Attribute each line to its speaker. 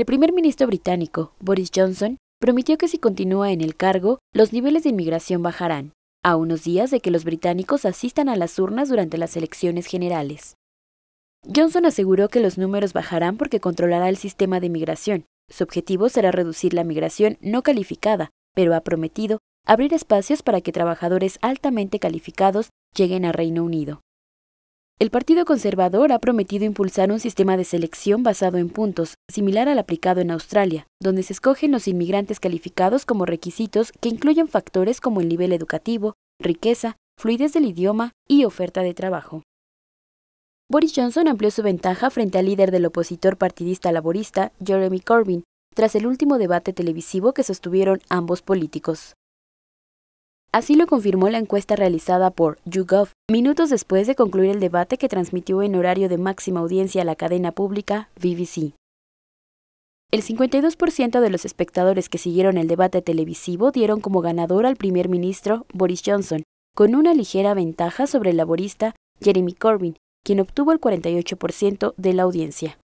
Speaker 1: El primer ministro británico, Boris Johnson, prometió que si continúa en el cargo, los niveles de inmigración bajarán, a unos días de que los británicos asistan a las urnas durante las elecciones generales. Johnson aseguró que los números bajarán porque controlará el sistema de inmigración. Su objetivo será reducir la migración no calificada, pero ha prometido abrir espacios para que trabajadores altamente calificados lleguen a Reino Unido. El Partido Conservador ha prometido impulsar un sistema de selección basado en puntos, similar al aplicado en Australia, donde se escogen los inmigrantes calificados como requisitos que incluyen factores como el nivel educativo, riqueza, fluidez del idioma y oferta de trabajo. Boris Johnson amplió su ventaja frente al líder del opositor partidista laborista, Jeremy Corbyn, tras el último debate televisivo que sostuvieron ambos políticos. Así lo confirmó la encuesta realizada por YouGov minutos después de concluir el debate que transmitió en horario de máxima audiencia a la cadena pública BBC. El 52% de los espectadores que siguieron el debate televisivo dieron como ganador al primer ministro Boris Johnson, con una ligera ventaja sobre el laborista Jeremy Corbyn, quien obtuvo el 48% de la audiencia.